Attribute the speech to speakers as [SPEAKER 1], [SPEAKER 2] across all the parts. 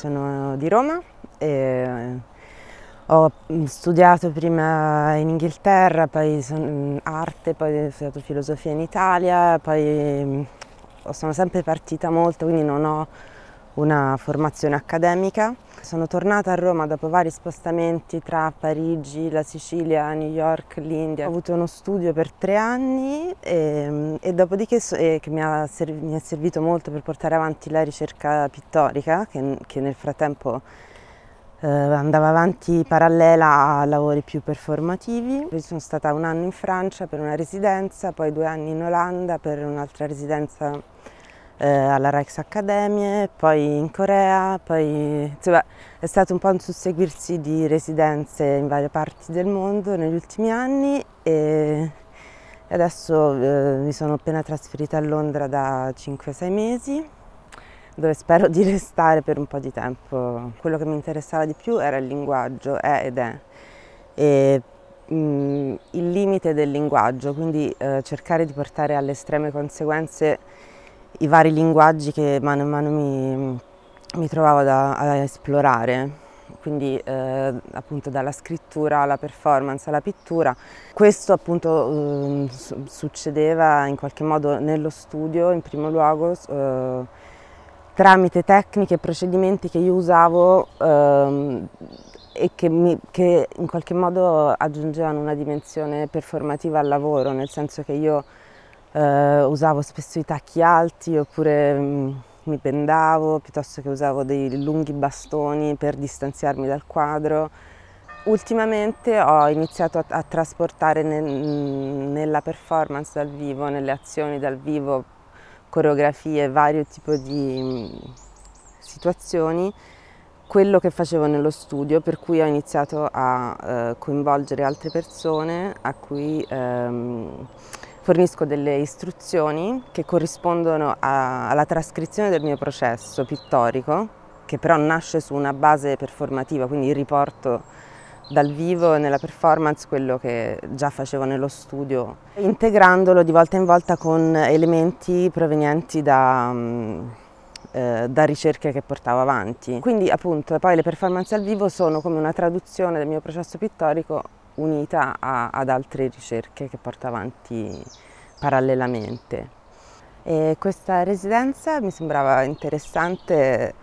[SPEAKER 1] sono di Roma e eh, ho mm, studiato prima in Inghilterra, poi mm, arte, poi ho studiato filosofia in Italia, poi mm, sono sempre partita molto, quindi non ho una formazione accademica. Sono tornata a Roma dopo vari spostamenti tra Parigi, la Sicilia, New York, l'India. Ho avuto uno studio per tre anni e, ehm, e dopodiché e eh, che mi, ha, mi, è servito molto per portare avanti la ricerca pittorica che, che nel frattempo eh, andava avanti parallela a lavori più performativi. Poi sono stata un anno in Francia per una residenza, poi due anni in Olanda per un'altra residenza eh, alla Rex Academy, poi in Corea, poi cioè, è stato un po' un susseguirsi di residenze in varie parti del mondo negli ultimi anni e adesso eh, mi sono appena trasferita a Londra da 5-6 mesi dove spero di restare per un po' di tempo. Quello che mi interessava di più era il linguaggio, è ed è. E, mh, mm, il limite del linguaggio, quindi eh, cercare di portare alle estreme conseguenze i vari linguaggi che mano a mano mi, mi trovavo da, a esplorare quindi eh, appunto dalla scrittura alla performance alla pittura. Questo appunto eh, succedeva in qualche modo nello studio in primo luogo eh, tramite tecniche e procedimenti che io usavo ehm, e che, mi, che in qualche modo aggiungevano una dimensione performativa al lavoro, nel senso che io eh, usavo spesso i tacchi alti oppure mh, mm, mi pendavo, piuttosto che usavo dei lunghi bastoni per distanziarmi dal quadro. Ultimamente ho iniziato a, a trasportare nel, mm, nella performance dal vivo, nelle azioni dal vivo, coreografie, vario tipo di mm, situazioni, quello che facevo nello studio, per cui ho iniziato a eh, coinvolgere altre persone a cui ehm, fornisco delle istruzioni che corrispondono a, alla trascrizione del mio processo pittorico, che però nasce su una base performativa, quindi riporto dal vivo e nella performance quello che già facevo nello studio, integrandolo di volta in volta con elementi provenienti da, mm, eh, da, ricerche che portavo avanti. Quindi appunto poi le performance al vivo sono come una traduzione del mio processo pittorico unita a, ad altre ricerche che porto avanti parallelamente. E questa residenza mi sembrava interessante,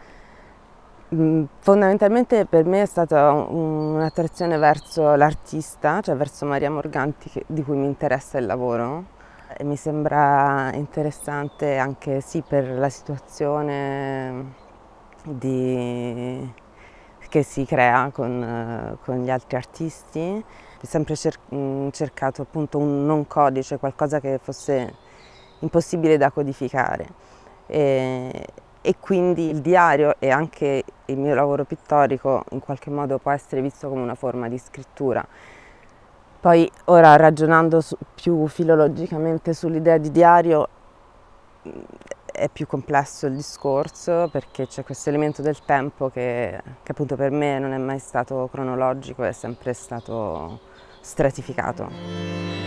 [SPEAKER 1] mm, fondamentalmente per me è stata un'attrazione verso l'artista, cioè verso Maria Morganti di cui mi interessa il lavoro. E mi sembra interessante anche sì, per la situazione di che si crea con, eh, con gli altri artisti. Ho sempre cer mm, cercato appunto un non codice, qualcosa che fosse impossibile da codificare. E, e quindi il diario e anche il mio lavoro pittorico in qualche modo può essere visto come una forma di scrittura. Poi ora ragionando su, più filologicamente sull'idea di diario, è più complesso il discorso perché c'è questo elemento del tempo che, che appunto per me non è mai stato cronologico, è sempre stato stratificato.